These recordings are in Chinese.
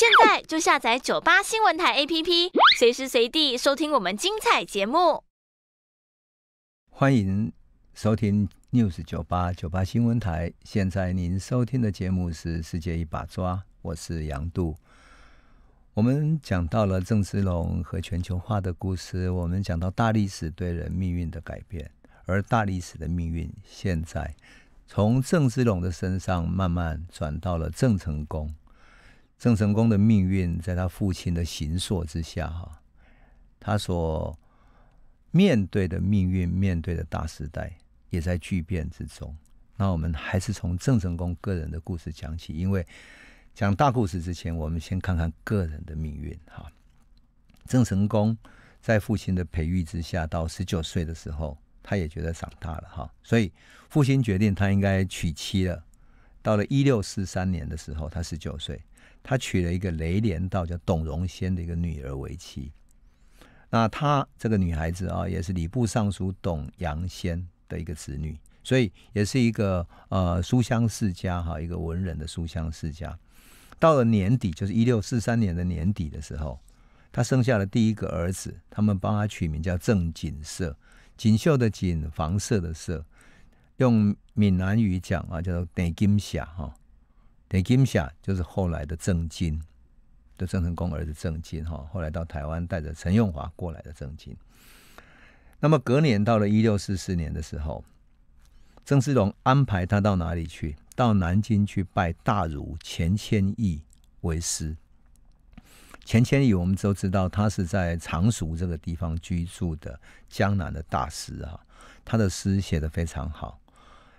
现在就下载九八新闻台 APP，随时随地收听我们精彩节目。欢迎收听 News 九八九八新闻台。现在您收听的节目是《世界一把抓》，我是杨度。我们讲到了郑芝龙和全球化的故事，我们讲到大历史对人命运的改变，而大历史的命运现在从郑芝龙的身上慢慢转到了郑成功。郑成功的命运在他父亲的行朔之下哈，他所面对的命运，面对的大时代也在巨变之中。那我们还是从郑成功个人的故事讲起，因为讲大故事之前，我们先看看个人的命运哈。郑成功在父亲的培育之下，到十九岁的时候，他也觉得长大了哈，所以父亲决定他应该娶妻了。到了一六四三年的时候，他十九岁。他娶了一个雷连道叫董荣仙的一个女儿为妻，那他这个女孩子啊，也是礼部尚书董阳仙的一个子女，所以也是一个呃书香世家哈，一个文人的书香世家。到了年底，就是一六四三年的年底的时候，他生下了第一个儿子，他们帮他取名叫郑锦瑟，锦绣的锦，房舍的舍，用闽南语讲啊，叫做“点金霞”哈。李金夏就是后来的郑经，的郑成功儿子郑经哈，后来到台湾带着陈永华过来的郑经。那么隔年到了一六四四年的时候，郑芝龙安排他到哪里去？到南京去拜大儒钱谦益为师。钱谦益我们都知道，他是在常熟这个地方居住的江南的大师啊，他的诗写的非常好，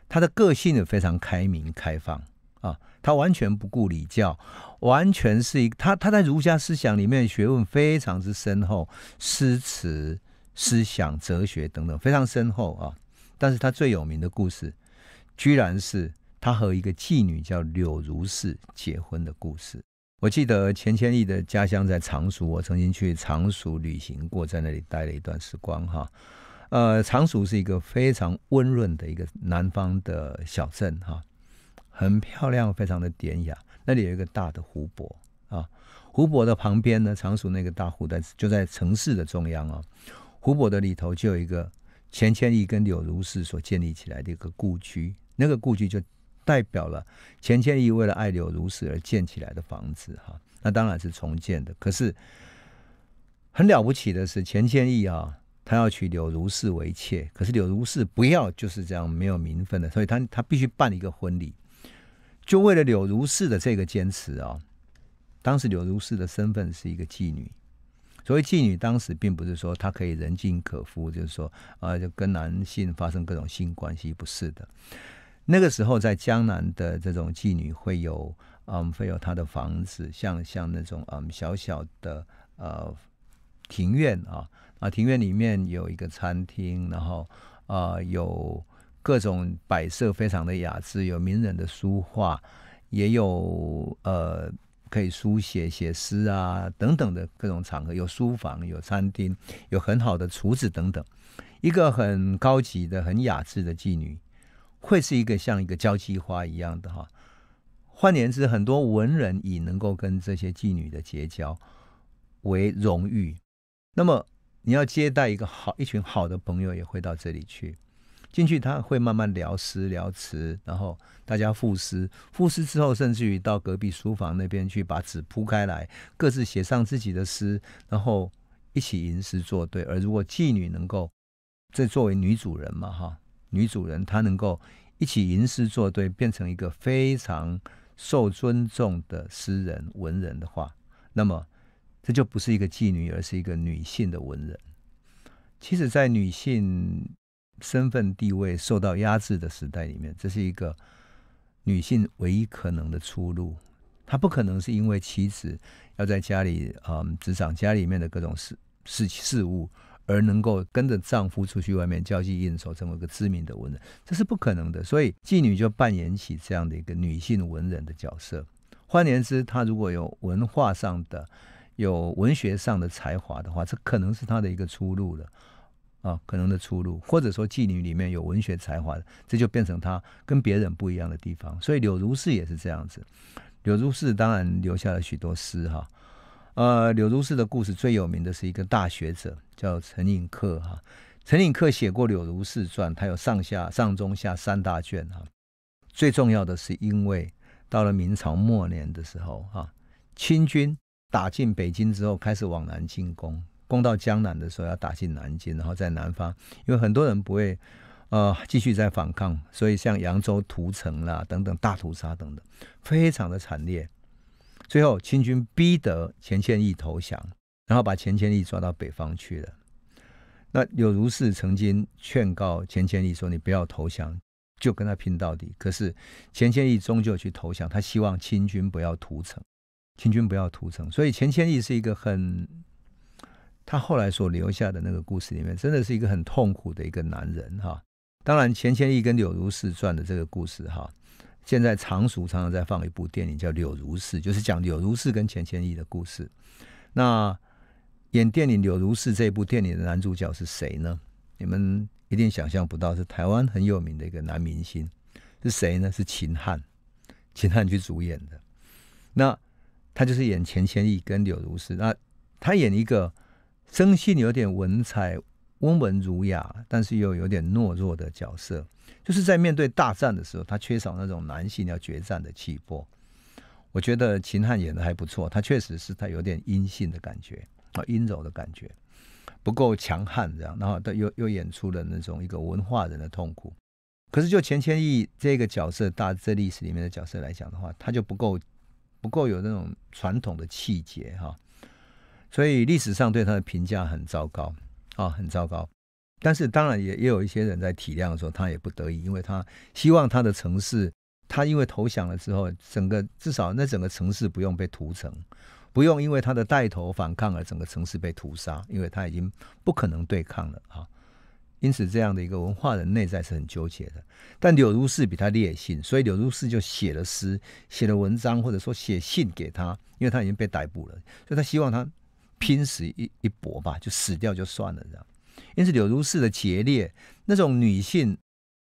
他的个性也非常开明开放。啊，他完全不顾礼教，完全是一他他在儒家思想里面学问非常之深厚，诗词、思想、哲学等等非常深厚啊。但是他最有名的故事，居然是他和一个妓女叫柳如是结婚的故事。我记得钱谦益的家乡在常熟，我曾经去常熟旅行过，在那里待了一段时光哈。呃，常熟是一个非常温润的一个南方的小镇哈。很漂亮，非常的典雅。那里有一个大的湖泊啊，湖泊的旁边呢，常熟那个大湖，但是就在城市的中央哦。湖泊的里头就有一个钱谦益跟柳如是所建立起来的一个故居，那个故居就代表了钱谦益为了爱柳如是而建起来的房子哈。那当然是重建的，可是很了不起的是，钱谦益啊，他要娶柳如是为妾，可是柳如是不要，就是这样没有名分的，所以他他必须办一个婚礼。就为了柳如是的这个坚持啊，当时柳如是的身份是一个妓女。所谓妓女，当时并不是说她可以人尽可夫，就是说啊，就跟男性发生各种性关系不是的。那个时候，在江南的这种妓女会有嗯，会有她的房子，像像那种嗯小小的呃庭院啊啊，庭院里面有一个餐厅，然后啊有。各种摆设非常的雅致，有名人的书画，也有呃可以书写写诗啊等等的各种场合，有书房，有餐厅，有很好的厨子等等，一个很高级的、很雅致的妓女，会是一个像一个交际花一样的哈。换言之，很多文人以能够跟这些妓女的结交为荣誉。那么，你要接待一个好一群好的朋友，也会到这里去。进去，他会慢慢聊诗、聊词，然后大家赋诗。赋诗之后，甚至于到隔壁书房那边去，把纸铺开来，各自写上自己的诗，然后一起吟诗作对。而如果妓女能够这作为女主人嘛，哈，女主人她能够一起吟诗作对，变成一个非常受尊重的诗人、文人的话，那么这就不是一个妓女，而是一个女性的文人。其实，在女性。身份地位受到压制的时代里面，这是一个女性唯一可能的出路。她不可能是因为妻子要在家里，嗯，执掌家里面的各种事事事务，而能够跟着丈夫出去外面交际应酬，成为一个知名的文人，这是不可能的。所以，妓女就扮演起这样的一个女性文人的角色。换言之，她如果有文化上的、有文学上的才华的话，这可能是她的一个出路了。啊，可能的出路，或者说妓女里面有文学才华的，这就变成她跟别人不一样的地方。所以柳如是也是这样子。柳如是当然留下了许多诗哈。呃，柳如是的故事最有名的是一个大学者叫陈寅恪哈。陈寅恪写过《柳如是传》，他有上下上中下三大卷哈。最重要的是，因为到了明朝末年的时候哈，清军打进北京之后，开始往南进攻。攻到江南的时候，要打进南京，然后在南方，因为很多人不会，呃，继续在反抗，所以像扬州屠城啦等等大屠杀等等，非常的惨烈。最后，清军逼得钱谦益投降，然后把钱谦益抓到北方去了。那柳如是曾经劝告钱谦益说：“你不要投降，就跟他拼到底。”可是钱谦益终究去投降，他希望清军不要屠城，清军不要屠城。所以钱谦益是一个很。他后来所留下的那个故事里面，真的是一个很痛苦的一个男人哈。当然，钱谦益跟柳如是传的这个故事哈，现在常熟常常在放一部电影叫《柳如是》，就是讲柳如是跟钱谦益的故事。那演电影《柳如是》这部电影的男主角是谁呢？你们一定想象不到，是台湾很有名的一个男明星是谁呢？是秦汉，秦汉去主演的。那他就是演钱谦益跟柳如是，那他演一个。生性有点文采，温文儒雅，但是又有点懦弱的角色，就是在面对大战的时候，他缺少那种男性要决战的气魄。我觉得秦汉演的还不错，他确实是他有点阴性的感觉啊，阴柔的感觉不够强悍，这样，然后又又演出了那种一个文化人的痛苦。可是就钱谦益这个角色，大这历史里面的角色来讲的话，他就不够不够有那种传统的气节哈。所以历史上对他的评价很糟糕，啊，很糟糕。但是当然也也有一些人在体谅说他也不得已，因为他希望他的城市，他因为投降了之后，整个至少那整个城市不用被屠城，不用因为他的带头反抗而整个城市被屠杀，因为他已经不可能对抗了啊。因此这样的一个文化人内在是很纠结的。但柳如是比他烈性，所以柳如是就写了诗、写了文章，或者说写信给他，因为他已经被逮捕了，所以他希望他。拼死一一搏吧，就死掉就算了，这样。因此，柳如是的劫掠，那种女性、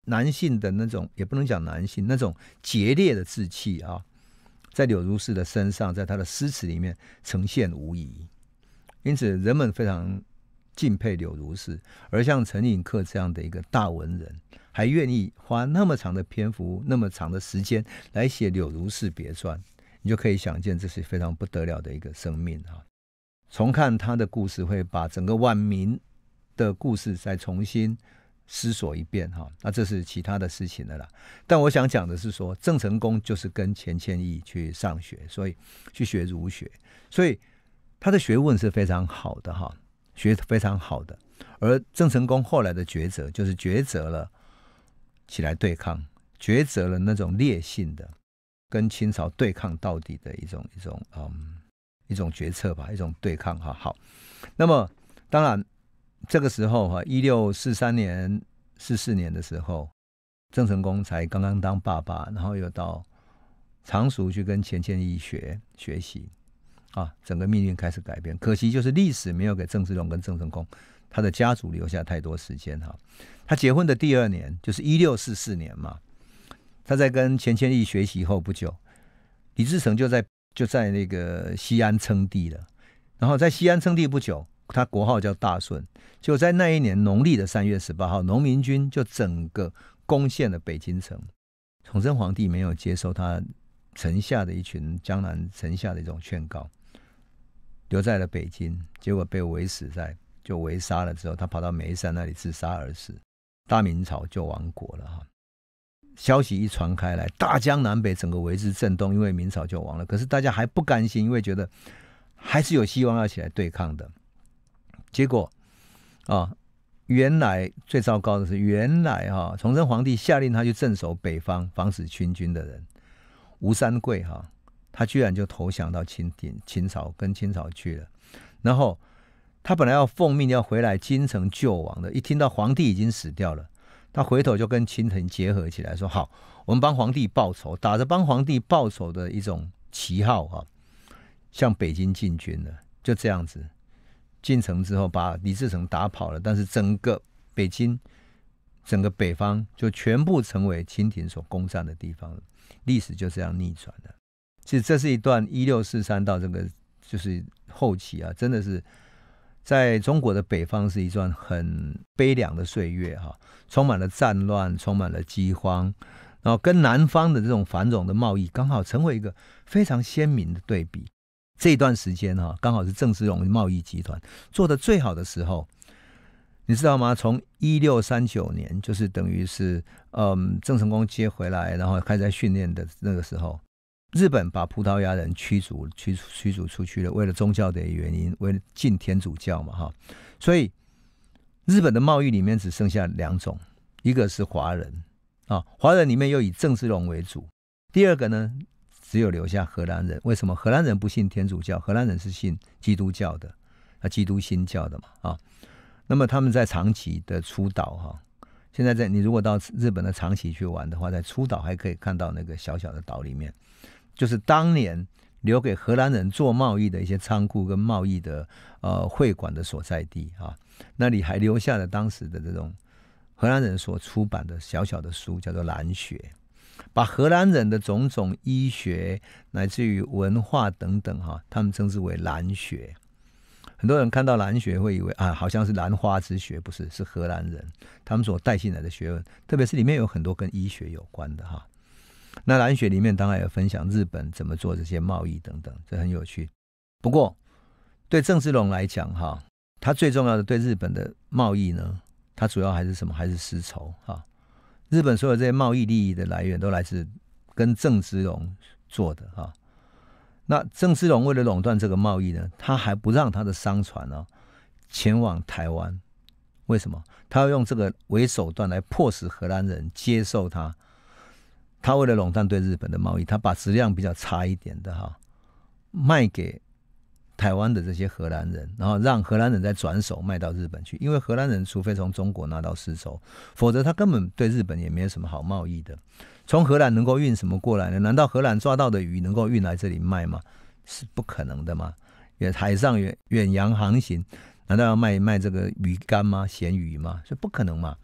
男性的那种，也不能讲男性那种劫烈的志气啊，在柳如是的身上，在他的诗词里面呈现无疑。因此，人们非常敬佩柳如是，而像陈寅恪这样的一个大文人，还愿意花那么长的篇幅、那么长的时间来写柳如是别传，你就可以想见，这是非常不得了的一个生命啊。重看他的故事，会把整个万民的故事再重新思索一遍哈。那这是其他的事情的啦。但我想讲的是说，郑成功就是跟钱谦益去上学，所以去学儒学，所以他的学问是非常好的哈，学非常好的。而郑成功后来的抉择，就是抉择了起来对抗，抉择了那种烈性的，跟清朝对抗到底的一种一种嗯。一种决策吧，一种对抗哈。好，那么当然，这个时候哈，一六四三年、四四年的时候，郑成功才刚刚当爸爸，然后又到常熟去跟钱谦益学学习，啊，整个命运开始改变。可惜就是历史没有给郑芝龙跟郑成功他的家族留下太多时间哈。他结婚的第二年，就是一六四四年嘛，他在跟钱谦益学习后不久，李自成就在。就在那个西安称帝了，然后在西安称帝不久，他国号叫大顺。就在那一年农历的三月十八号，农民军就整个攻陷了北京城。崇祯皇帝没有接受他城下的一群江南城下的一种劝告，留在了北京，结果被围死在就围杀了之后，他跑到眉山那里自杀而死。大明朝就亡国了哈。消息一传开来，大江南北整个为之震动，因为明朝就亡了。可是大家还不甘心，因为觉得还是有希望要起来对抗的。结果啊，原来最糟糕的是，原来哈，崇祯皇帝下令他去镇守北方，防止清军的人吴三桂哈，他居然就投降到清廷、清朝跟清朝去了。然后他本来要奉命要回来京城救亡的，一听到皇帝已经死掉了。他回头就跟清廷结合起来说：“好，我们帮皇帝报仇，打着帮皇帝报仇的一种旗号啊，向北京进军了。就这样子，进城之后把李自成打跑了，但是整个北京、整个北方就全部成为清廷所攻占的地方了。历史就这样逆转了。其实这是一段一六四三到这个就是后期啊，真的是。”在中国的北方是一段很悲凉的岁月哈，充满了战乱，充满了饥荒，然后跟南方的这种繁荣的贸易刚好成为一个非常鲜明的对比。这段时间哈，刚好是郑芝龙贸易集团做的最好的时候，你知道吗？从一六三九年，就是等于是嗯，郑成功接回来，然后开始在训练的那个时候。日本把葡萄牙人驱逐、驱驱逐出去了，为了宗教的原因，为了进天主教嘛，哈。所以日本的贸易里面只剩下两种，一个是华人，啊，华人里面又以郑芝龙为主。第二个呢，只有留下荷兰人。为什么荷兰人不信天主教？荷兰人是信基督教的，啊，基督新教的嘛，啊。那么他们在长崎的出岛，哈，现在在你如果到日本的长崎去玩的话，在出岛还可以看到那个小小的岛里面。就是当年留给荷兰人做贸易的一些仓库跟贸易的呃会馆的所在地啊，那里还留下了当时的这种荷兰人所出版的小小的书，叫做《蓝学》，把荷兰人的种种医学乃至于文化等等哈，他们称之为蓝学。很多人看到蓝学会以为啊，好像是兰花之学，不是，是荷兰人他们所带进来的学问，特别是里面有很多跟医学有关的哈。那蓝雪里面当然有分享日本怎么做这些贸易等等，这很有趣。不过对郑芝龙来讲，哈，他最重要的对日本的贸易呢，他主要还是什么？还是丝绸，哈。日本所有这些贸易利益的来源都来自跟郑芝龙做的，哈。那郑芝龙为了垄断这个贸易呢，他还不让他的商船呢前往台湾，为什么？他要用这个为手段来迫使荷兰人接受他。他为了垄断对日本的贸易，他把质量比较差一点的哈卖给台湾的这些荷兰人，然后让荷兰人再转手卖到日本去。因为荷兰人除非从中国拿到丝绸，否则他根本对日本也没有什么好贸易的。从荷兰能够运什么过来呢？难道荷兰抓到的鱼能够运来这里卖吗？是不可能的嘛！远海上远远洋航行，难道要卖卖这个鱼干吗？咸鱼吗？是不可能嘛！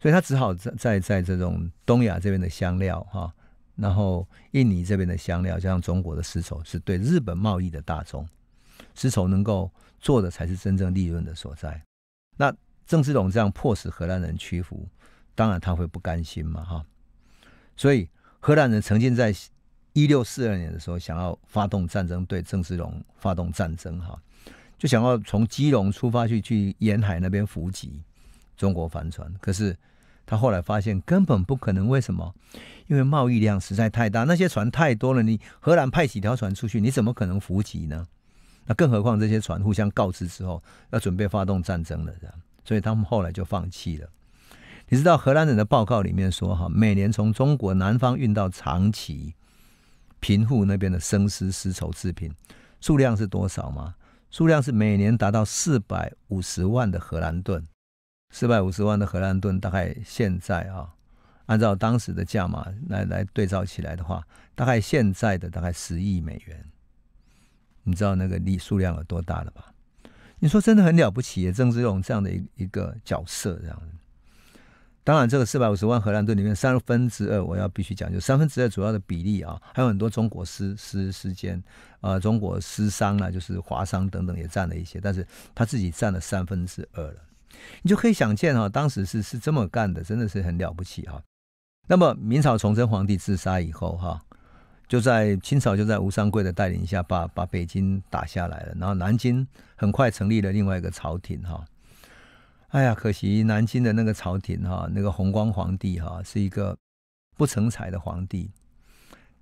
所以他只好在在在这种东亚这边的香料哈，然后印尼这边的香料，加上中国的丝绸，是对日本贸易的大宗。丝绸能够做的，才是真正利润的所在。那郑芝龙这样迫使荷兰人屈服，当然他会不甘心嘛哈。所以荷兰人曾经在一六四二年的时候，想要发动战争对郑芝龙发动战争哈，就想要从基隆出发去去沿海那边伏击。中国帆船，可是他后来发现根本不可能。为什么？因为贸易量实在太大，那些船太多了。你荷兰派几条船出去，你怎么可能伏击呢？那更何况这些船互相告知之后，要准备发动战争了，这样。所以他们后来就放弃了。你知道荷兰人的报告里面说，哈，每年从中国南方运到长崎、贫户那边的生丝、丝绸制品数量是多少吗？数量是每年达到四百五十万的荷兰盾。四百五十万的荷兰盾，大概现在啊，按照当时的价码来来对照起来的话，大概现在的大概十亿美元，你知道那个利数量有多大了吧？你说真的很了不起，也正是用这样的一个角色这样子。当然，这个四百五十万荷兰盾里面三分之二，我要必须讲，就三分之二主要的比例啊，还有很多中国私私私间啊，中国私商啊，就是华商等等也占了一些，但是他自己占了三分之二了。你就可以想见哈，当时是是这么干的，真的是很了不起哈。那么明朝崇祯皇帝自杀以后哈，就在清朝就在吴三桂的带领下把把北京打下来了，然后南京很快成立了另外一个朝廷哈。哎呀，可惜南京的那个朝廷哈，那个弘光皇帝哈是一个不成才的皇帝，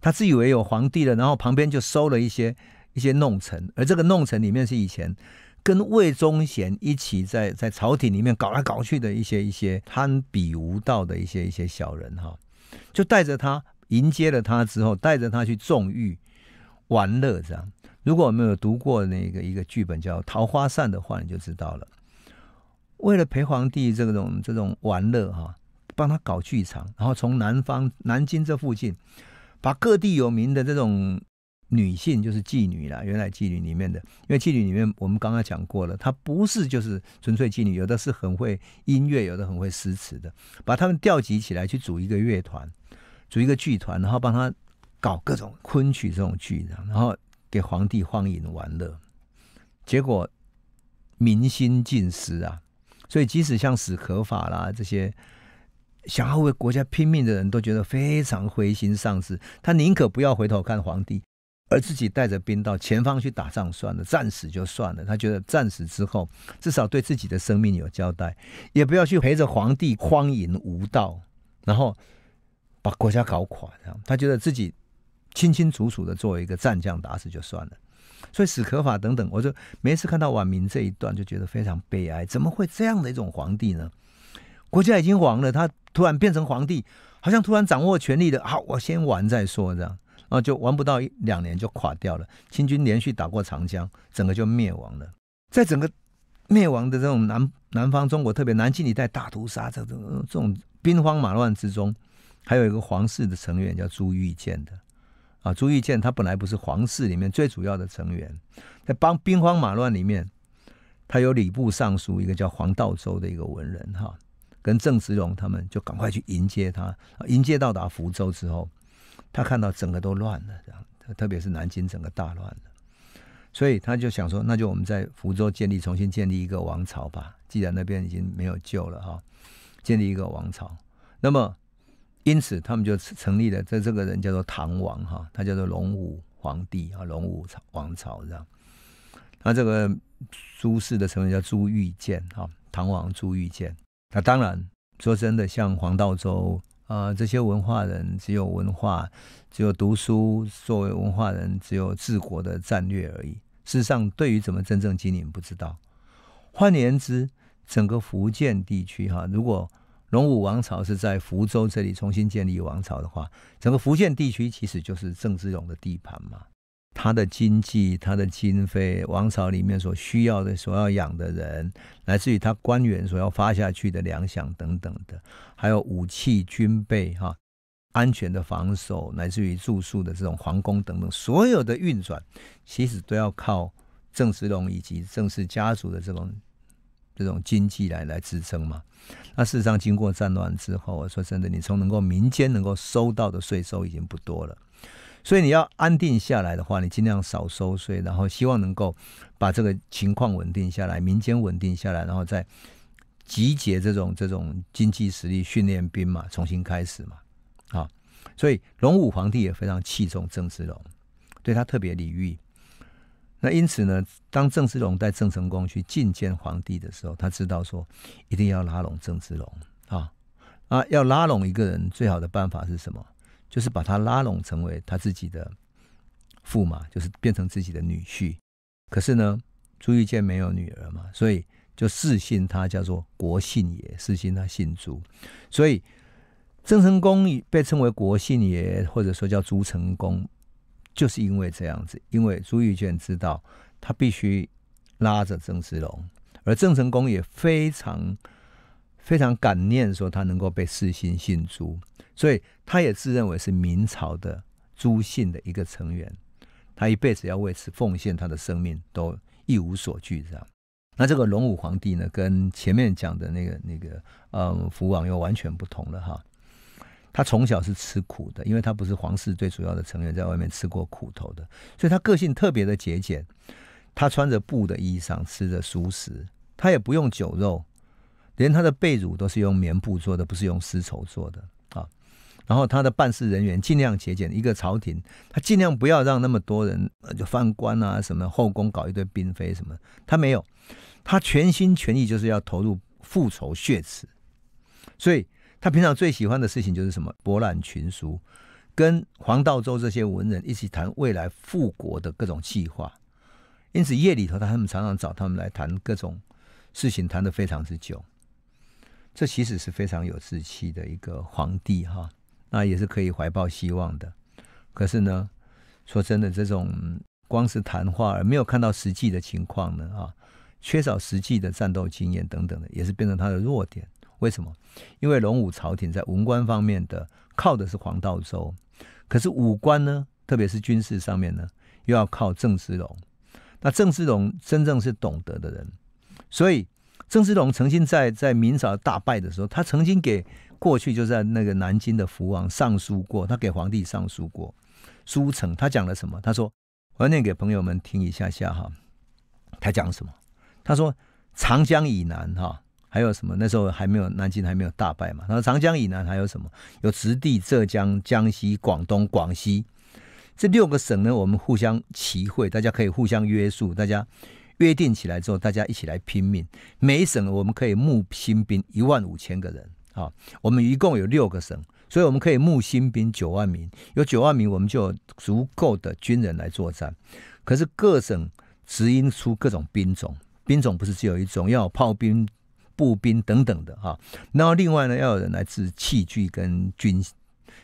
他自以为有皇帝了，然后旁边就收了一些一些弄臣，而这个弄臣里面是以前。跟魏忠贤一起在在朝廷里面搞来搞去的一些一些贪鄙无道的一些一些小人哈，就带着他迎接了他之后，带着他去纵欲玩乐这样。如果我们有读过那个一个剧本叫《桃花扇》的话，你就知道了。为了陪皇帝这种这种玩乐哈，帮他搞剧场，然后从南方南京这附近，把各地有名的这种。女性就是妓女啦，原来妓女里面的，因为妓女里面我们刚刚讲过了，她不是就是纯粹妓女，有的是很会音乐，有的很会诗词的，把他们调集起来去组一个乐团，组一个剧团，然后帮他搞各种昆曲这种剧然后给皇帝荒淫玩乐，结果民心尽失啊！所以即使像史可法啦这些想要为国家拼命的人都觉得非常灰心丧志，他宁可不要回头看皇帝。而自己带着兵到前方去打仗算了，战死就算了。他觉得战死之后，至少对自己的生命有交代，也不要去陪着皇帝荒淫无道，然后把国家搞垮。这样，他觉得自己清清楚楚的作为一个战将，打死就算了。所以史可法等等，我就每次看到晚明这一段，就觉得非常悲哀。怎么会这样的一种皇帝呢？国家已经亡了，他突然变成皇帝，好像突然掌握权力的。好，我先玩再说，这样。啊，就玩不到一两年就垮掉了。清军连续打过长江，整个就灭亡了。在整个灭亡的这种南南方中国，特别南京一带大屠杀这种这种兵荒马乱之中，还有一个皇室的成员叫朱玉建的啊。朱玉建他本来不是皇室里面最主要的成员，在帮兵荒马乱里面，他有礼部尚书一个叫黄道周的一个文人哈，跟郑时龙他们就赶快去迎接他。迎接到达福州之后。他看到整个都乱了，这样，特别是南京整个大乱了，所以他就想说，那就我们在福州建立，重新建立一个王朝吧。既然那边已经没有救了哈，建立一个王朝，那么因此他们就成立了。这这个人叫做唐王哈，他叫做龙武皇帝啊，龙武王朝这样。那这个朱氏的成员叫朱玉建哈，唐王朱玉建，那当然说真的，像黄道周。呃，这些文化人只有文化，只有读书。作为文化人，只有治国的战略而已。事实上，对于怎么真正经营，不知道。换言之，整个福建地区哈，如果龙武王朝是在福州这里重新建立王朝的话，整个福建地区其实就是郑芝龙的地盘嘛。他的经济、他的经费、王朝里面所需要的、所要养的人，来自于他官员所要发下去的粮饷等等的，还有武器、军备哈，安全的防守，乃至于住宿的这种皇宫等等，所有的运转，其实都要靠郑芝龙以及郑氏家族的这种这种经济来来支撑嘛。那事实上，经过战乱之后，我说真的，你从能够民间能够收到的税收已经不多了。所以你要安定下来的话，你尽量少收税，然后希望能够把这个情况稳定下来，民间稳定下来，然后再集结这种这种经济实力，训练兵马，重新开始嘛。啊，所以隆武皇帝也非常器重郑芝龙，对他特别礼遇。那因此呢，当郑芝龙带郑成功去觐见皇帝的时候，他知道说一定要拉拢郑芝龙啊啊！要拉拢一个人，最好的办法是什么？就是把他拉拢成为他自己的驸马，就是变成自己的女婿。可是呢，朱玉建没有女儿嘛，所以就世姓他，叫做国姓爷，世姓他姓朱。所以郑成功被称为国姓爷，或者说叫朱成功，就是因为这样子。因为朱玉建知道他必须拉着郑芝龙，而郑成功也非常非常感念，说他能够被世姓姓朱。所以，他也自认为是明朝的朱姓的一个成员，他一辈子要为此奉献他的生命，都一无所惧，这样。那这个隆武皇帝呢，跟前面讲的那个那个嗯福王又完全不同了哈。他从小是吃苦的，因为他不是皇室最主要的成员，在外面吃过苦头的，所以他个性特别的节俭。他穿着布的衣裳，吃着熟食，他也不用酒肉，连他的被褥都是用棉布做的，不是用丝绸做的。然后他的办事人员尽量节俭，一个朝廷他尽量不要让那么多人就犯官啊什么后宫搞一堆嫔妃什么，他没有，他全心全意就是要投入复仇血池，所以他平常最喜欢的事情就是什么博览群书，跟黄道周这些文人一起谈未来复国的各种计划，因此夜里头他们常常找他们来谈各种事情，谈得非常之久，这其实是非常有志气的一个皇帝哈。那也是可以怀抱希望的，可是呢，说真的，这种光是谈话而没有看到实际的情况呢，啊，缺少实际的战斗经验等等的，也是变成他的弱点。为什么？因为隆武朝廷在文官方面的靠的是黄道周，可是武官呢，特别是军事上面呢，又要靠郑芝龙。那郑芝龙真正是懂得的人，所以郑芝龙曾经在在明朝大败的时候，他曾经给。过去就在那个南京的福王上书过，他给皇帝上书过。书城他讲了什么？他说，我念给朋友们听一下下哈。他讲什么？他说，长江以南哈，还有什么？那时候还没有南京还没有大败嘛。他说，长江以南还有什么？有直隶、浙江、江西、广东、广西这六个省呢？我们互相齐会，大家可以互相约束，大家约定起来之后，大家一起来拼命。每一省我们可以募新兵一万五千个人。啊，我们一共有六个省，所以我们可以募新兵九万名，有九万名，我们就有足够的军人来作战。可是各省直营出各种兵种，兵种不是只有一种，要有炮兵、步兵等等的哈。然后另外呢，要有人来制器具跟军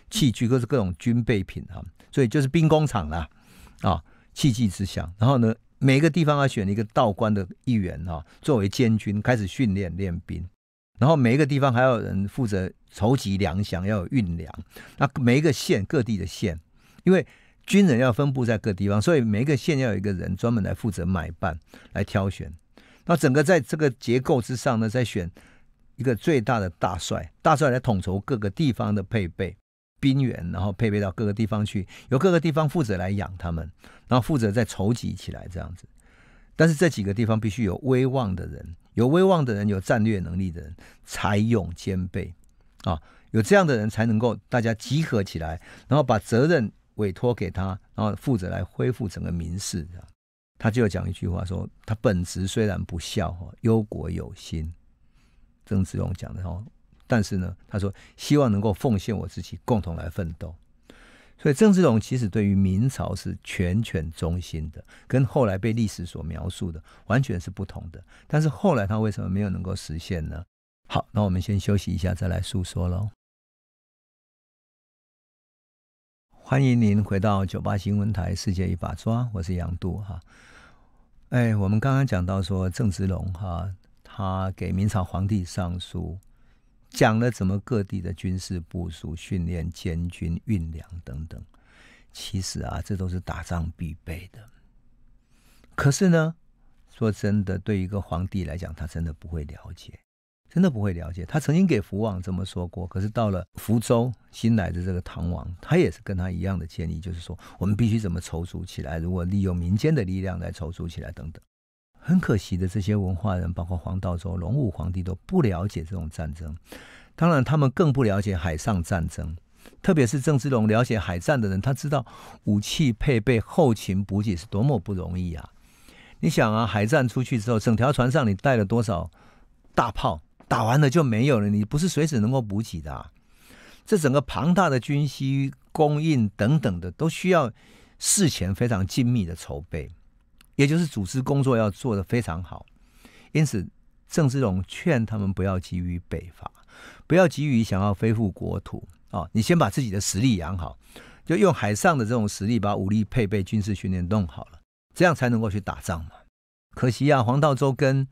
器具，或是各种军备品啊。所以就是兵工厂啦，啊，器具之乡。然后呢，每个地方要选一个道观的一员哈，作为监军，开始训练练兵。然后每一个地方还有人负责筹集粮饷，要有运粮。那每一个县、各地的县，因为军人要分布在各地方，所以每一个县要有一个人专门来负责买办、来挑选。那整个在这个结构之上呢，在选一个最大的大帅，大帅来统筹各个地方的配备兵员，然后配备到各个地方去，由各个地方负责来养他们，然后负责再筹集起来这样子。但是这几个地方必须有威望的人，有威望的人，有战略能力的人，才勇兼备啊！有这样的人才能够大家集合起来，然后把责任委托给他，然后负责来恢复整个民事。他就讲一句话说：“他本职虽然不孝忧国有心。”曾子龙讲的哈，但是呢，他说希望能够奉献我自己，共同来奋斗。所以郑芝龙其实对于明朝是全权忠心的，跟后来被历史所描述的完全是不同的。但是后来他为什么没有能够实现呢？好，那我们先休息一下，再来诉说喽。欢迎您回到九八新闻台《世界一把抓》，我是杨度哈。哎，我们刚刚讲到说郑芝龙哈，他给明朝皇帝上书。讲了怎么各地的军事部署、训练、监军、运粮等等，其实啊，这都是打仗必备的。可是呢，说真的，对一个皇帝来讲，他真的不会了解，真的不会了解。他曾经给福王这么说过。可是到了福州新来的这个唐王，他也是跟他一样的建议，就是说我们必须怎么筹组起来，如果利用民间的力量来筹组起来等等。很可惜的，这些文化人，包括黄道周、隆武皇帝，都不了解这种战争。当然，他们更不了解海上战争，特别是郑芝龙了解海战的人，他知道武器配备、后勤补给是多么不容易啊！你想啊，海战出去之后，整条船上你带了多少大炮？打完了就没有了，你不是随时能够补给的。这整个庞大的军需供应等等的，都需要事前非常精密的筹备。也就是组织工作要做得非常好，因此郑芝龙劝他们不要急于北伐，不要急于想要恢复国土啊！你先把自己的实力养好，就用海上的这种实力，把武力配备、军事训练弄好了，这样才能够去打仗嘛。可惜啊，黄道周跟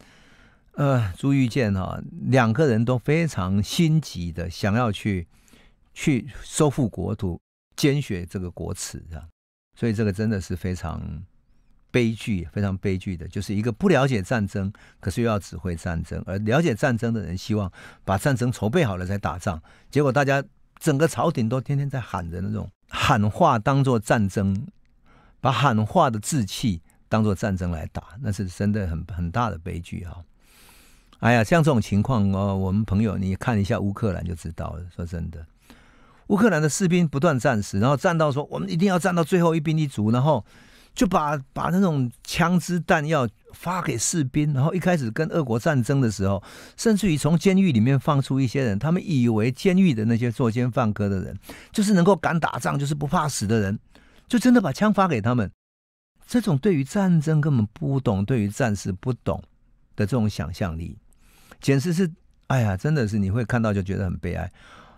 呃朱玉建哈两个人都非常心急的想要去去收复国土、兼学这个国耻啊，所以这个真的是非常。悲剧非常悲剧的，就是一个不了解战争，可是又要指挥战争；而了解战争的人，希望把战争筹备好了再打仗。结果大家整个朝廷都天天在喊着那种喊话，当做战争，把喊话的志气当做战争来打，那是真的很很大的悲剧啊！哎呀，像这种情况，哦，我们朋友你看一下乌克兰就知道了。说真的，乌克兰的士兵不断战死，然后战到说我们一定要战到最后一兵一卒，然后。就把把那种枪支弹药发给士兵，然后一开始跟俄国战争的时候，甚至于从监狱里面放出一些人，他们以为监狱的那些作奸犯科的人就是能够敢打仗，就是不怕死的人，就真的把枪发给他们。这种对于战争根本不懂，对于战士不懂的这种想象力，简直是哎呀，真的是你会看到就觉得很悲哀。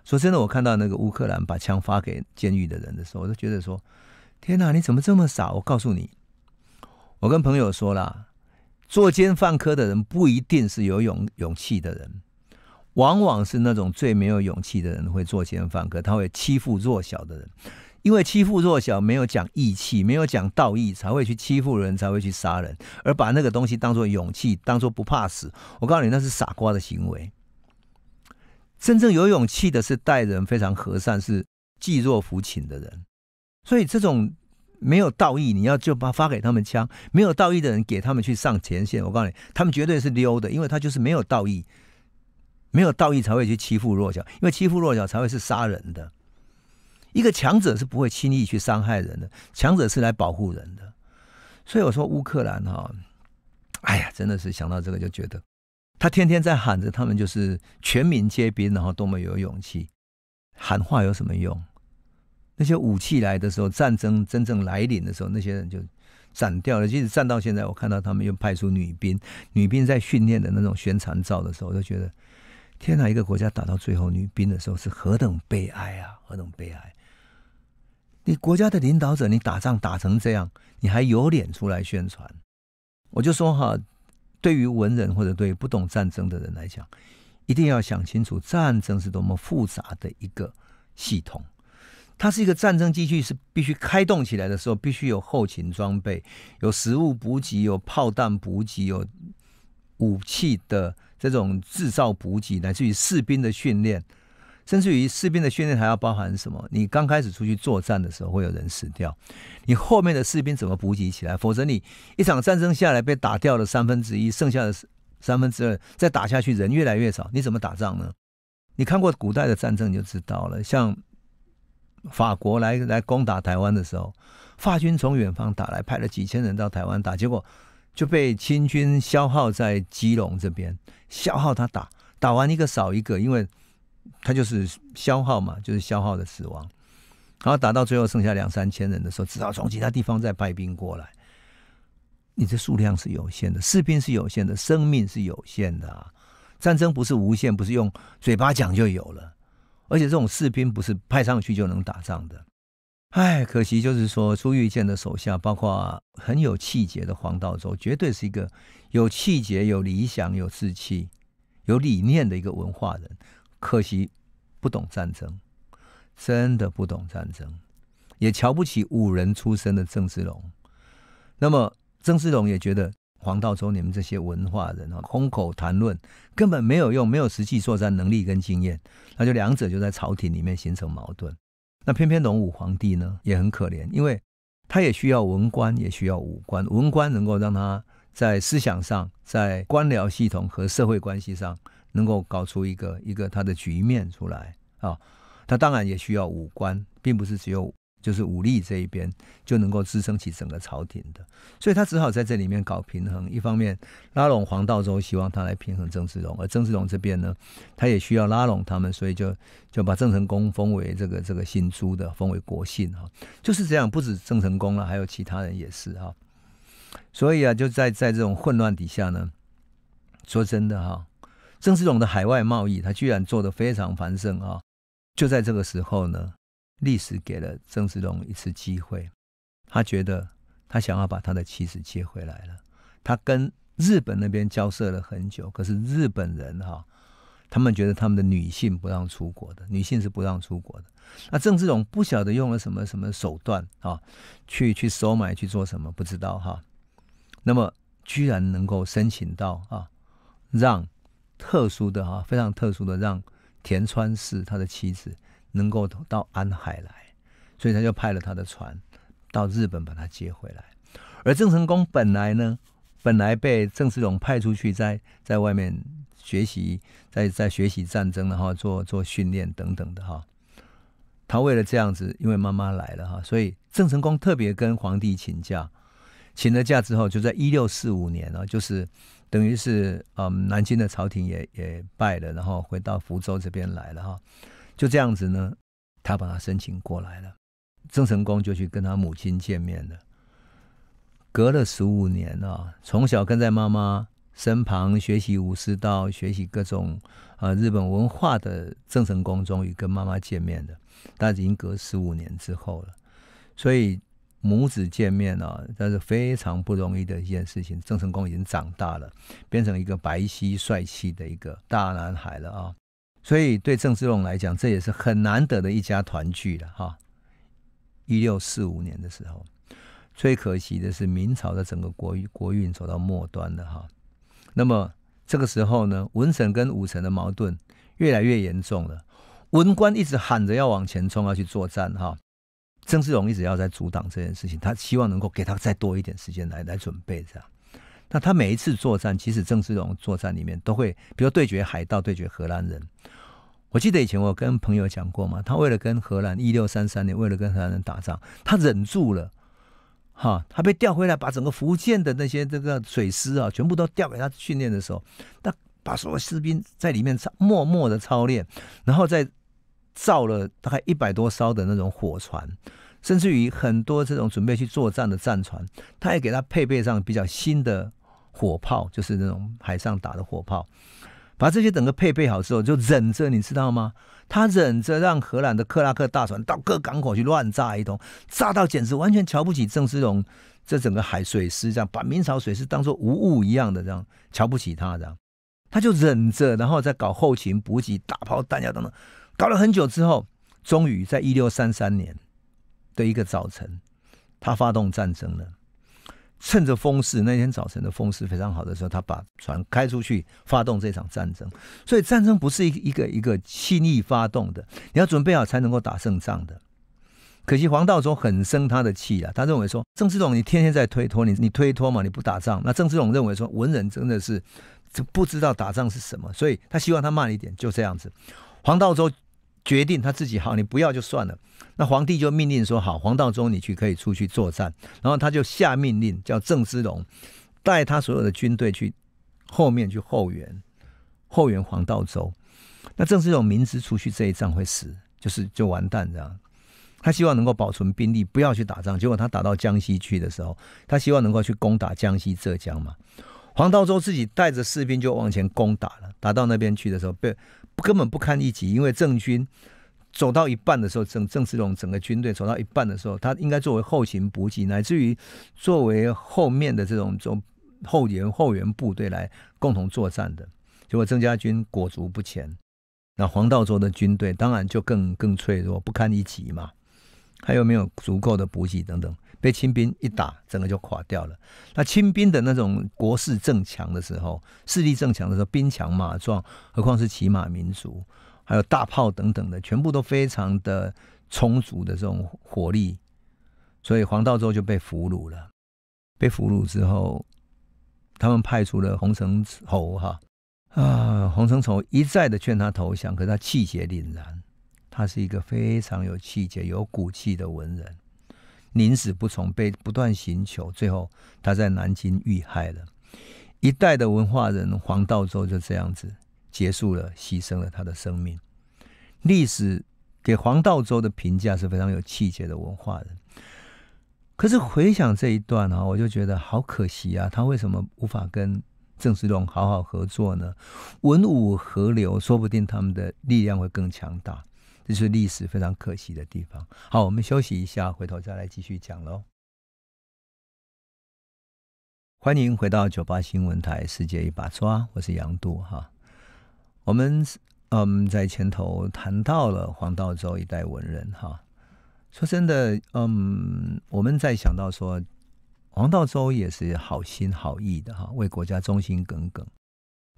说真的，我看到那个乌克兰把枪发给监狱的人的时候，我都觉得说。天哪，你怎么这么傻？我告诉你，我跟朋友说了，作奸犯科的人不一定是有勇勇气的人，往往是那种最没有勇气的人会作奸犯科，他会欺负弱小的人，因为欺负弱小没有讲义气，没有讲道义，才会去欺负人，才会去杀人，而把那个东西当做勇气，当做不怕死。我告诉你，那是傻瓜的行为。真正有勇气的是待人非常和善，是济弱扶倾的人。所以这种没有道义，你要就把发给他们枪，没有道义的人给他们去上前线。我告诉你，他们绝对是溜的，因为他就是没有道义，没有道义才会去欺负弱小，因为欺负弱小才会是杀人的。一个强者是不会轻易去伤害人的，强者是来保护人的。所以我说乌克兰哈，哎呀，真的是想到这个就觉得，他天天在喊着他们就是全民皆兵，然后多么有勇气，喊话有什么用？那些武器来的时候，战争真正来临的时候，那些人就斩掉了。即使战到现在，我看到他们又派出女兵，女兵在训练的那种宣传照的时候，我就觉得天哪！一个国家打到最后，女兵的时候是何等悲哀啊，何等悲哀！你国家的领导者，你打仗打成这样，你还有脸出来宣传？我就说哈，对于文人或者对于不懂战争的人来讲，一定要想清楚，战争是多么复杂的一个系统。它是一个战争机器，是必须开动起来的时候，必须有后勤装备，有食物补给，有炮弹补给，有武器的这种制造补给，乃至于士兵的训练，甚至于士兵的训练还要包含什么？你刚开始出去作战的时候，会有人死掉，你后面的士兵怎么补给起来？否则你一场战争下来被打掉了三分之一，剩下的三分之二再打下去，人越来越少，你怎么打仗呢？你看过古代的战争就知道了，像。法国来来攻打台湾的时候，法军从远方打来，派了几千人到台湾打，结果就被清军消耗在基隆这边，消耗他打，打完一个少一个，因为他就是消耗嘛，就是消耗的死亡。然后打到最后剩下两三千人的时候，只好从其他地方再派兵过来。你这数量是有限的，士兵是有限的，生命是有限的啊！战争不是无限，不是用嘴巴讲就有了。而且这种士兵不是派上去就能打仗的，唉，可惜就是说朱玉建的手下，包括很有气节的黄道周，绝对是一个有气节、有理想、有志气、有理念的一个文化人，可惜不懂战争，真的不懂战争，也瞧不起武人出身的郑芝龙。那么郑芝龙也觉得。黄道周，你们这些文化人啊，空口谈论根本没有用，没有实际作战能力跟经验，那就两者就在朝廷里面形成矛盾。那偏偏龙武皇帝呢也很可怜，因为他也需要文官，也需要武官。文官能够让他在思想上、在官僚系统和社会关系上能够搞出一个一个他的局面出来啊。他当然也需要武官，并不是只有。就是武力这一边就能够支撑起整个朝廷的，所以他只好在这里面搞平衡，一方面拉拢黄道周，希望他来平衡郑芝龙，而郑芝龙这边呢，他也需要拉拢他们，所以就就把郑成功封为这个这个姓朱的，封为国姓哈，就是这样，不止郑成功了，还有其他人也是哈，所以啊，就在在这种混乱底下呢，说真的哈，郑芝龙的海外贸易他居然做得非常繁盛啊，就在这个时候呢。历史给了郑芝龙一次机会，他觉得他想要把他的妻子接回来了。他跟日本那边交涉了很久，可是日本人哈，他们觉得他们的女性不让出国的，女性是不让出国的。那郑芝龙不晓得用了什么什么手段啊，去去收买去做什么，不知道哈。那么居然能够申请到啊，让特殊的哈，非常特殊的让田川氏他的妻子。能够到安海来，所以他就派了他的船到日本把他接回来。而郑成功本来呢，本来被郑世龙派出去在在外面学习，在在学习战争，然后做做训练等等的哈。他为了这样子，因为妈妈来了哈，所以郑成功特别跟皇帝请假，请了假之后，就在一六四五年啊，就是等于是嗯南京的朝廷也也败了，然后回到福州这边来了哈。就这样子呢，他把他申请过来了。郑成功就去跟他母亲见面了。隔了十五年啊，从小跟在妈妈身旁学习武士，到学习各种啊日本文化的郑成功，终于跟妈妈见面了。但是已经隔十五年之后了，所以母子见面啊，那是非常不容易的一件事情。郑成功已经长大了，变成一个白皙帅气的一个大男孩了啊。所以对郑芝龙来讲，这也是很难得的一家团聚了哈。一六四五年的时候，最可惜的是明朝的整个国运国运走到末端了哈。那么这个时候呢，文臣跟武臣的矛盾越来越严重了。文官一直喊着要往前冲，要去作战哈。郑芝龙一直要在阻挡这件事情，他希望能够给他再多一点时间来来准备这样。那他每一次作战，即使郑芝龙作战里面都会，比如对决海盗、对决荷兰人。我记得以前我跟朋友讲过嘛，他为了跟荷兰，一六三三年为了跟荷兰人打仗，他忍住了，哈，他被调回来，把整个福建的那些这个水师啊，全部都调给他训练的时候，他把所有士兵在里面操，默默的操练，然后再造了大概一百多艘的那种火船，甚至于很多这种准备去作战的战船，他也给他配备上比较新的。火炮就是那种海上打的火炮，把这些整个配备好之后，就忍着，你知道吗？他忍着让荷兰的克拉克大船到各港口去乱炸一通，炸到简直完全瞧不起郑思龙这整个海水师，这样把明朝水师当做无物一样的这样瞧不起他这样他就忍着，然后再搞后勤补给、大炮弹药等等，搞了很久之后，终于在一六三三年的一个早晨，他发动战争了。趁着风势，那天早晨的风势非常好的时候，他把船开出去，发动这场战争。所以战争不是一一个一个轻易发动的，你要准备好才能够打胜仗的。可惜黄道周很生他的气啊，他认为说郑芝龙你天天在推脱，你你推脱嘛，你不打仗。那郑芝龙认为说文人真的是不知道打仗是什么，所以他希望他慢一点，就这样子。黄道周。决定他自己好，你不要就算了。那皇帝就命令说：“好，黄道周，你去可以出去作战。”然后他就下命令叫郑芝龙带他所有的军队去后面去后援，后援黄道周。那郑芝龙明知出去这一仗会死，就是就完蛋这样。他希望能够保存兵力，不要去打仗。结果他打到江西去的时候，他希望能够去攻打江西、浙江嘛。黄道周自己带着士兵就往前攻打了，打到那边去的时候被。根本不堪一击，因为郑军走到一半的时候，郑郑芝龙整个军队走到一半的时候，他应该作为后勤补给，乃至于作为后面的这种做后援后援部队来共同作战的。结果郑家军裹足不前，那黄道周的军队当然就更更脆弱不堪一击嘛，还有没有足够的补给等等。被清兵一打，整个就垮掉了。那清兵的那种国势正强的时候，势力正强的时候，兵强马壮，何况是骑马民族，还有大炮等等的，全部都非常的充足的这种火力。所以黄道周就被俘虏了。被俘虏之后，他们派出了洪承畴哈啊，洪承畴一再的劝他投降，可是他气节凛然，他是一个非常有气节、有骨气的文人。宁死不从，被不断寻求，最后他在南京遇害了。一代的文化人黄道周就这样子结束了，牺牲了他的生命。历史给黄道周的评价是非常有气节的文化人。可是回想这一段啊，我就觉得好可惜啊！他为什么无法跟郑芝龙好好合作呢？文武合流，说不定他们的力量会更强大。这是历史非常可惜的地方。好，我们休息一下，回头再来继续讲喽。欢迎回到九八新闻台《世界一把抓》，我是杨度哈。我们嗯，在前头谈到了黄道周一代文人哈。说真的，嗯，我们在想到说黄道周也是好心好意的哈，为国家忠心耿耿。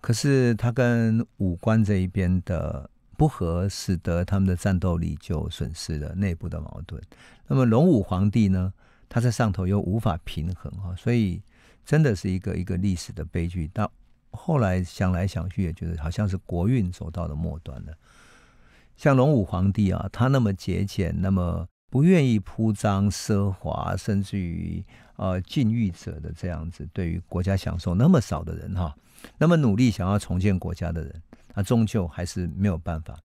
可是他跟武官这一边的。不何使得他们的战斗力就损失了，内部的矛盾。那么隆武皇帝呢，他在上头又无法平衡哈，所以真的是一个一个历史的悲剧。到后来想来想去也觉得，好像是国运走到了末端了。像隆武皇帝啊，他那么节俭，那么不愿意铺张奢华，甚至于呃禁欲者的这样子，对于国家享受那么少的人哈，那么努力想要重建国家的人。他终究还是没有办法。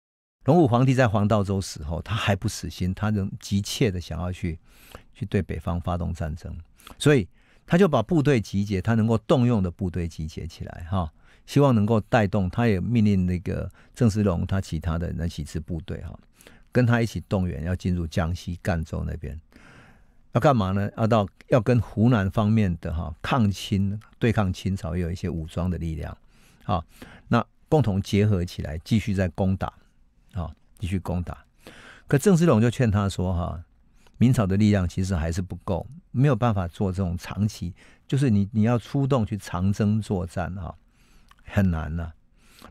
隆武皇帝在黄道周死后，他还不死心，他仍急切的想要去去对北方发动战争，所以他就把部队集结，他能够动用的部队集结起来，哈，希望能够带动。他也命令那个郑世龙，他其他的那几支部队，哈，跟他一起动员，要进入江西赣州那边，要干嘛呢？要到要跟湖南方面的哈抗清，对抗清朝，也有一些武装的力量，啊，那。共同结合起来，继续在攻打，啊，继续攻打。可郑芝龙就劝他说：“哈，明朝的力量其实还是不够，没有办法做这种长期，就是你你要出动去长征作战啊，很难呐。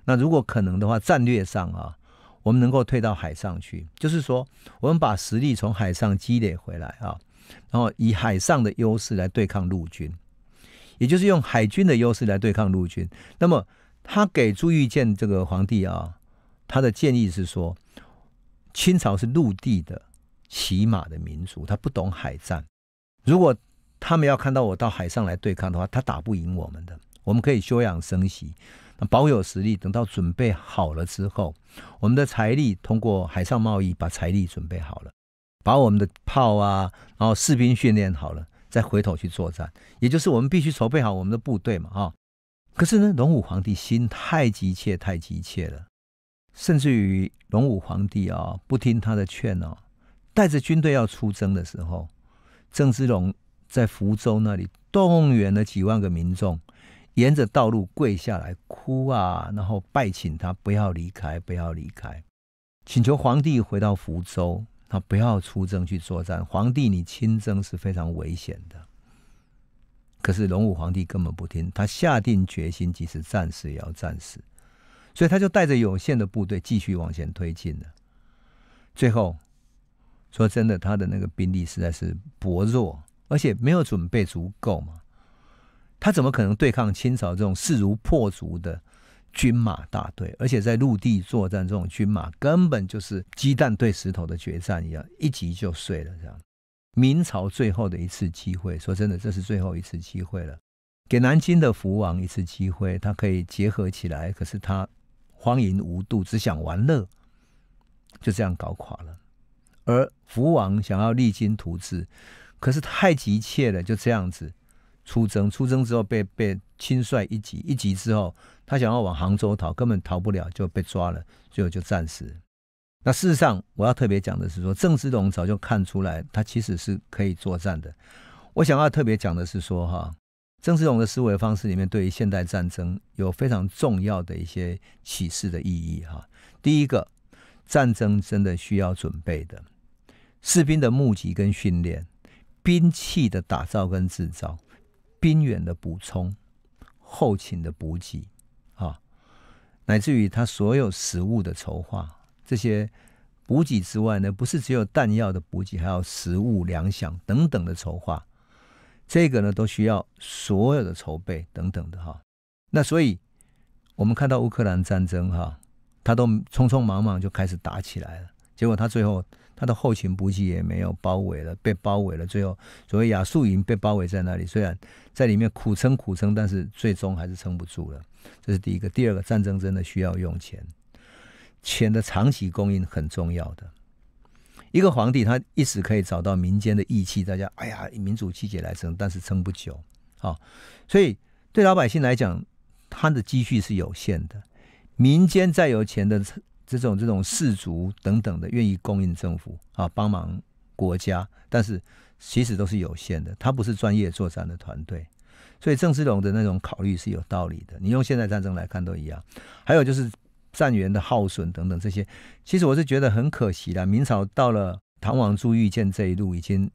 那如果可能的话，战略上啊，我们能够退到海上去，就是说我们把实力从海上积累回来啊，然后以海上的优势来对抗陆军，也就是用海军的优势来对抗陆军。那么。”他给朱玉建这个皇帝啊，他的建议是说，清朝是陆地的骑马的民族，他不懂海战。如果他们要看到我到海上来对抗的话，他打不赢我们的。我们可以休养生息，保有实力，等到准备好了之后，我们的财力通过海上贸易把财力准备好了，把我们的炮啊，然后士兵训练好了，再回头去作战。也就是我们必须筹备好我们的部队嘛，哈。可是呢，隆武皇帝心太急切，太急切了，甚至于隆武皇帝啊，不听他的劝哦，带着军队要出征的时候，郑芝龙在福州那里动员了几万个民众，沿着道路跪下来哭啊，然后拜请他不要离开，不要离开，请求皇帝回到福州，他不要出征去作战。皇帝，你亲征是非常危险的。可是隆武皇帝根本不听，他下定决心，即使战死也要战死，所以他就带着有限的部队继续往前推进了。最后，说真的，他的那个兵力实在是薄弱，而且没有准备足够嘛，他怎么可能对抗清朝这种势如破竹的军马大队？而且在陆地作战，这种军马根本就是鸡蛋对石头的决战一样，一击就碎了这样。明朝最后的一次机会，说真的，这是最后一次机会了。给南京的福王一次机会，他可以结合起来。可是他荒淫无度，只想玩乐，就这样搞垮了。而福王想要励精图治，可是太急切了，就这样子出征。出征之后被被亲率一级，一级之后，他想要往杭州逃，根本逃不了，就被抓了，最后就战死。那事实上，我要特别讲的是说，郑芝龙早就看出来，他其实是可以作战的。我想要特别讲的是说，哈，郑芝龙的思维方式里面，对于现代战争有非常重要的一些启示的意义。哈，第一个，战争真的需要准备的，士兵的募集跟训练，兵器的打造跟制造，兵员的补充，后勤的补给，啊，乃至于他所有食物的筹划。这些补给之外呢，不是只有弹药的补给，还有食物、粮饷等等的筹划。这个呢，都需要所有的筹备等等的哈。那所以，我们看到乌克兰战争哈，他都匆匆忙忙就开始打起来了，结果他最后他的后勤补给也没有包围了，被包围了。最后，所谓亚速营被包围在那里，虽然在里面苦撑苦撑，但是最终还是撑不住了。这是第一个。第二个，战争真的需要用钱。钱的长期供应很重要的。一个皇帝他一时可以找到民间的义气，大家哎呀，民主气节来撑，但是撑不久。好，所以对老百姓来讲，他的积蓄是有限的。民间再有钱的这种这种士族等等的，愿意供应政府啊，帮忙国家，但是其实都是有限的。他不是专业作战的团队，所以郑芝龙的那种考虑是有道理的。你用现代战争来看都一样。还有就是。战员的耗损等等这些，其实我是觉得很可惜的。明朝到了唐王朱玉建这一路已经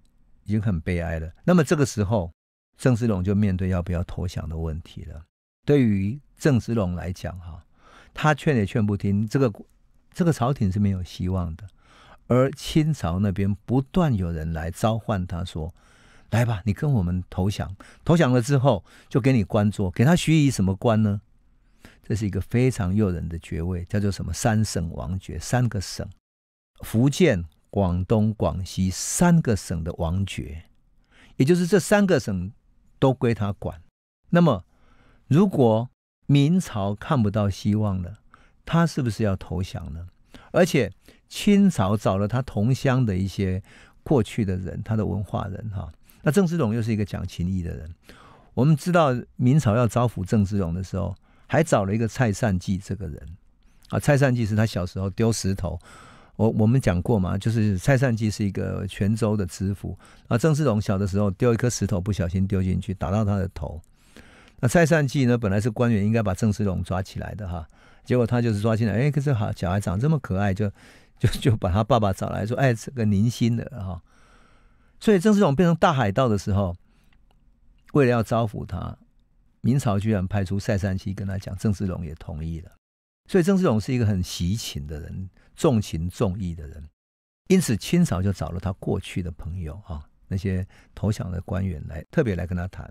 已经很悲哀了。那么这个时候，郑芝龙就面对要不要投降的问题了。对于郑芝龙来讲，哈，他劝也劝不听，这个这个朝廷是没有希望的。而清朝那边不断有人来召唤他，说：“来吧，你跟我们投降，投降了之后就给你官做，给他许以什么官呢？”这是一个非常诱人的爵位，叫做什么？三省王爵，三个省：福建、广东、广西三个省的王爵，也就是这三个省都归他管。那么，如果明朝看不到希望了，他是不是要投降呢？而且，清朝找了他同乡的一些过去的人，他的文化人哈。那郑芝龙又是一个讲情义的人。我们知道，明朝要招抚郑芝龙的时候。还找了一个蔡善济这个人啊，蔡善济是他小时候丢石头，我我们讲过嘛，就是蔡善济是一个泉州的知府啊。郑世龙小的时候丢一颗石头，不小心丢进去打到他的头。那蔡善济呢，本来是官员，应该把郑世龙抓起来的哈，结果他就是抓进来，哎，可是好小孩长这么可爱，就就就把他爸爸找来说，哎，这个宁心的哈。所以郑世龙变成大海盗的时候，为了要招抚他。明朝居然派出塞山西跟他讲，郑芝龙也同意了，所以郑芝龙是一个很喜情的人，重情重义的人，因此清朝就找了他过去的朋友啊，那些投降的官员来特别来跟他谈，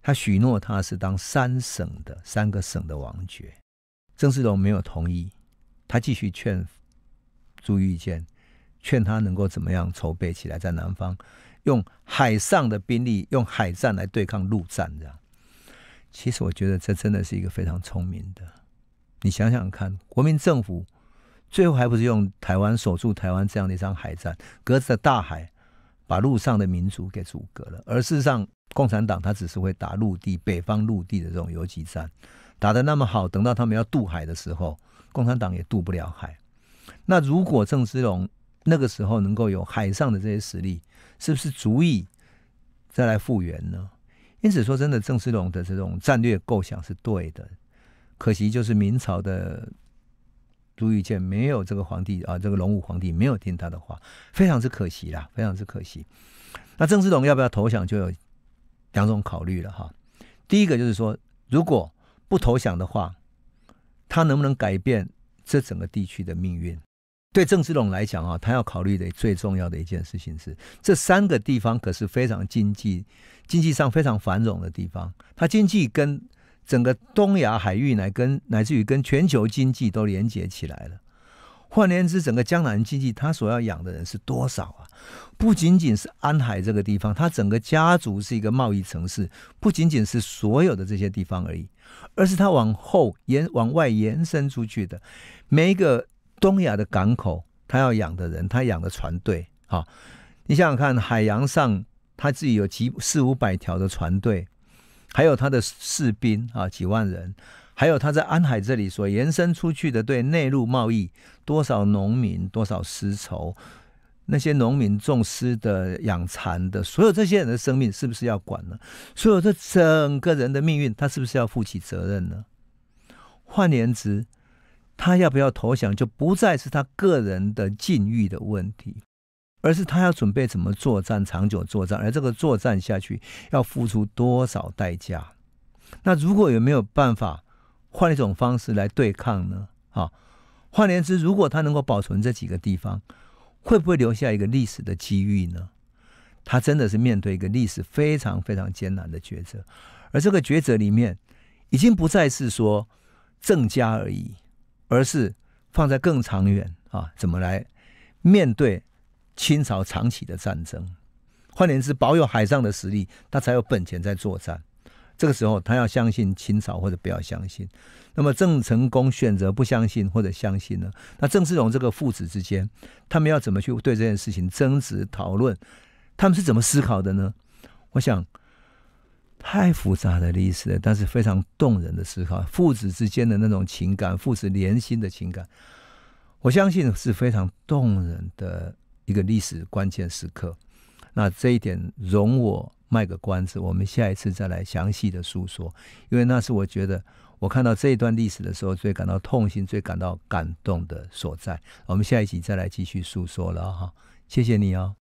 他许诺他是当三省的三个省的王爵，郑芝龙没有同意，他继续劝朱玉建，劝他能够怎么样筹备起来，在南方用海上的兵力，用海战来对抗陆战这样。其实我觉得这真的是一个非常聪明的。你想想看，国民政府最后还不是用台湾守住台湾这样的一张海战，隔着大海把陆上的民族给阻隔了？而事实上，共产党他只是会打陆地、北方陆地的这种游击战，打的那么好。等到他们要渡海的时候，共产党也渡不了海。那如果郑芝龙那个时候能够有海上的这些实力，是不是足以再来复原呢？因此说真的，郑芝龙的这种战略构想是对的，可惜就是明朝的朱翊剑没有这个皇帝啊，这个隆武皇帝没有听他的话，非常之可惜啦，非常之可惜。那郑芝龙要不要投降就有两种考虑了哈。第一个就是说，如果不投降的话，他能不能改变这整个地区的命运？对郑芝龙来讲啊，他要考虑的最重要的一件事情是，这三个地方可是非常经济、经济上非常繁荣的地方。它经济跟整个东亚海域乃跟乃至于跟全球经济都连接起来了。换言之，整个江南经济他所要养的人是多少啊？不仅仅是安海这个地方，它整个家族是一个贸易城市，不仅仅是所有的这些地方而已，而是它往后延往外延伸出去的每一个。东亚的港口，他要养的人，他养的船队，哈，你想想看，海洋上他自己有几四五百条的船队，还有他的士兵啊，几万人，还有他在安海这里所延伸出去的对内陆贸易，多少农民，多少丝绸，那些农民种丝的、养蚕的，所有这些人的生命，是不是要管呢？所有这整个人的命运，他是不是要负起责任呢？换言之，他要不要投降，就不再是他个人的境遇的问题，而是他要准备怎么作战、长久作战，而这个作战下去要付出多少代价？那如果有没有办法换一种方式来对抗呢？啊，换言之，如果他能够保存这几个地方，会不会留下一个历史的机遇呢？他真的是面对一个历史非常非常艰难的抉择，而这个抉择里面已经不再是说郑家而已。而是放在更长远啊，怎么来面对清朝长期的战争？换言之，保有海上的实力，他才有本钱在作战。这个时候，他要相信清朝，或者不要相信。那么，郑成功选择不相信或者相信呢？那郑世龙这个父子之间，他们要怎么去对这件事情争执讨论？他们是怎么思考的呢？我想。太复杂的历史，但是非常动人的思考，父子之间的那种情感，父子连心的情感，我相信是非常动人的一个历史关键时刻。那这一点，容我卖个关子，我们下一次再来详细的诉说，因为那是我觉得我看到这一段历史的时候，最感到痛心、最感到感动的所在。我们下一集再来继续诉说了哈，谢谢你哦。